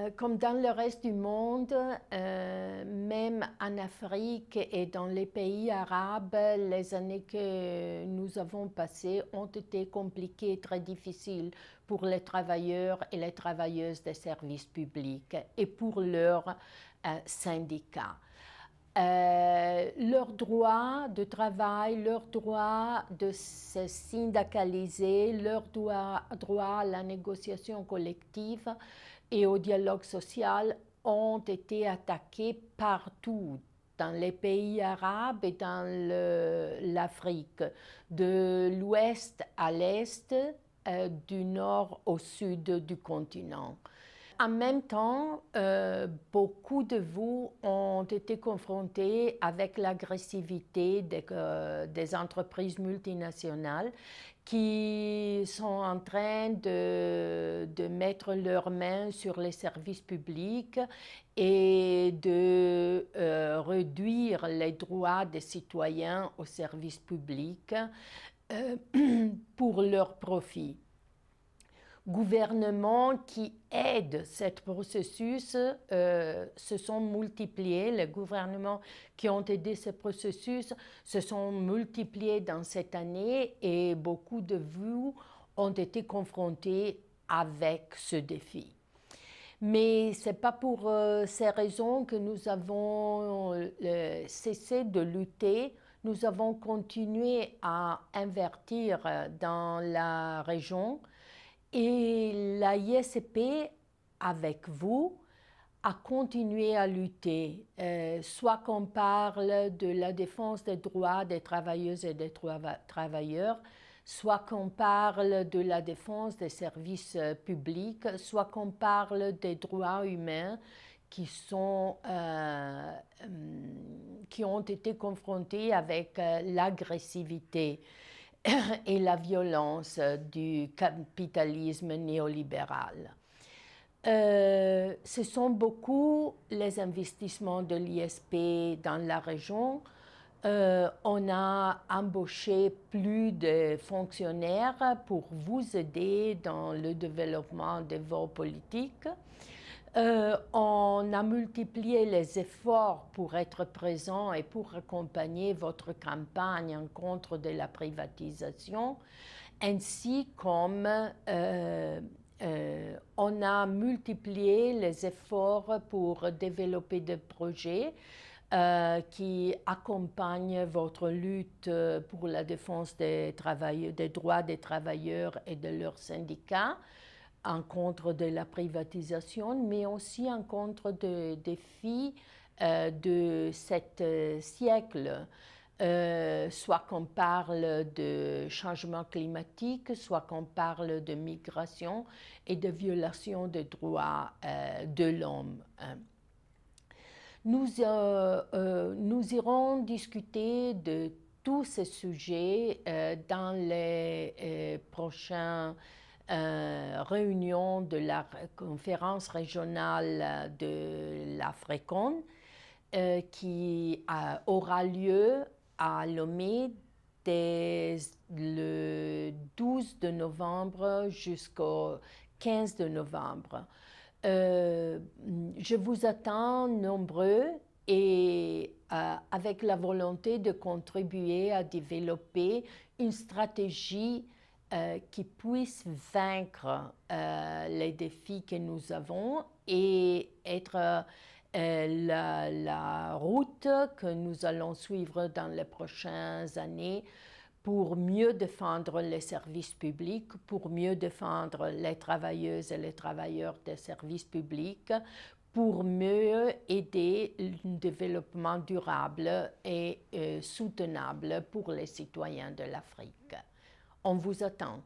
Euh, comme dans le reste du monde, euh, même en Afrique et dans les pays arabes, les années que nous avons passées ont été compliquées, très difficiles pour les travailleurs et les travailleuses des services publics et pour leurs euh, syndicats. Leur droit de travail, leur droit de se syndicaliser, leur droit à la négociation collective et au dialogue social ont été attaqués partout dans les pays arabes et dans l'Afrique, de l'ouest à l'est, euh, du nord au sud du continent. En même temps, euh, beaucoup de vous ont été confrontés avec l'agressivité des, euh, des entreprises multinationales qui sont en train de de mettre leurs mains sur les services publics et de euh, réduire les droits des citoyens aux services publics euh, pour leur profit. Gouvernements qui aident ce processus euh, se sont multipliés. Les gouvernements qui ont aidé ce processus se sont multipliés dans cette année et beaucoup de vous ont été confrontés avec ce défi. Mais ce n'est pas pour euh, ces raisons que nous avons euh, euh, cessé de lutter. Nous avons continué à invertir dans la région et la ISP, avec vous, a continué à lutter, soit qu'on parle de la défense des droits des travailleuses et des travailleurs, soit qu'on parle de la défense des services euh, publics, soit qu'on parle des droits humains qui, euh, hum, ont été confrontés avec euh, l'agressivité et la violence du capitalisme néolibéral. ce sont beaucoup les investissements de l'ISP dans la région, euh, on a embauché plus de fonctionnaires pour vous aider dans le développement de vos politiques. Euh, on a multiplié les efforts pour être présent et pour accompagner votre campagne en contre de la privatisation, ainsi comme euh, on a multiplié les efforts pour développer des projets euh, qui accompagne votre lutte euh, pour la défense des, travailleurs, des droits des travailleurs et de leurs syndicats en contre de la privatisation, mais aussi en contre des défis euh, de cet siècle. soit qu'on parle de changement climatique, soit qu'on parle de migration et de violation des droits de l'homme. Hein. Euh, euh, nous, irons discuter de tous ces sujets euh, dans les prochaines réunions de la conférence régionale de la qui aura lieu à Lomé dès le 12 de novembre jusqu'au 15 de novembre. Euh, je vous attends nombreux et euh, avec la volonté de contribuer à développer une stratégie euh, qui puisse vaincre les défis que nous avons et être la, route que nous allons suivre dans les prochaines années pour mieux défendre les services publics, pour mieux défendre les travailleuses et les travailleurs des services publics, pour mieux aider le développement durable et euh, soutenable pour les citoyens de l'Afrique. On vous attend.